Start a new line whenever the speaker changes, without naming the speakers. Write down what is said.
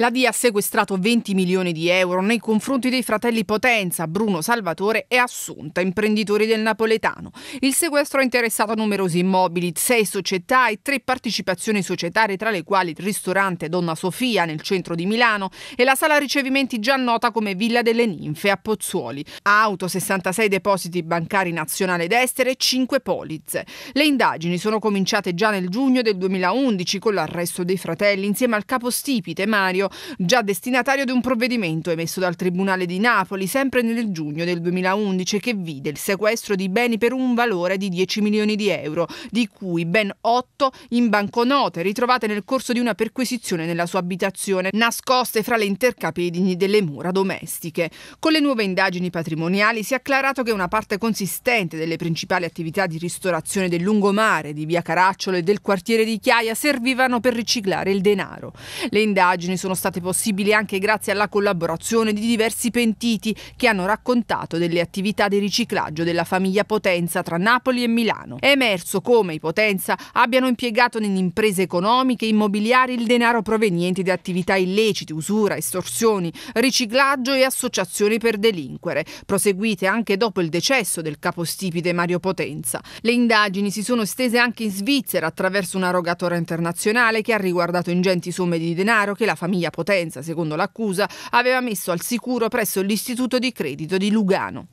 La DIA ha sequestrato 20 milioni di euro nei confronti dei fratelli Potenza, Bruno Salvatore e Assunta, imprenditori del napoletano. Il sequestro ha interessato numerosi immobili, sei società e tre partecipazioni societarie, tra le quali il ristorante Donna Sofia nel centro di Milano e la sala ricevimenti già nota come Villa delle Ninfe a Pozzuoli. Auto, 66 depositi bancari nazionali ed estere e 5 polizze. Le indagini sono cominciate già nel giugno del 2011 con l'arresto dei fratelli insieme al capostipite Mario già destinatario di un provvedimento emesso dal Tribunale di Napoli sempre nel giugno del 2011 che vide il sequestro di beni per un valore di 10 milioni di euro, di cui ben 8 in banconote ritrovate nel corso di una perquisizione nella sua abitazione, nascoste fra le intercapedini delle mura domestiche. Con le nuove indagini patrimoniali si è acclarato che una parte consistente delle principali attività di ristorazione del lungomare di Via Caracciolo e del quartiere di Chiaia servivano per riciclare il denaro. Le indagini sono sono state possibili anche grazie alla collaborazione di diversi pentiti che hanno raccontato delle attività di riciclaggio della famiglia Potenza tra Napoli e Milano. È emerso come i Potenza abbiano impiegato in imprese economiche e immobiliari il denaro proveniente da attività illecite, usura, estorsioni, riciclaggio e associazioni per delinquere, proseguite anche dopo il decesso del capostipite Mario Potenza. Le indagini si sono estese anche in Svizzera attraverso una rogatoria internazionale che ha riguardato ingenti somme di denaro che la famiglia famiglia Potenza, secondo l'accusa, aveva messo al sicuro presso l'istituto di credito di Lugano.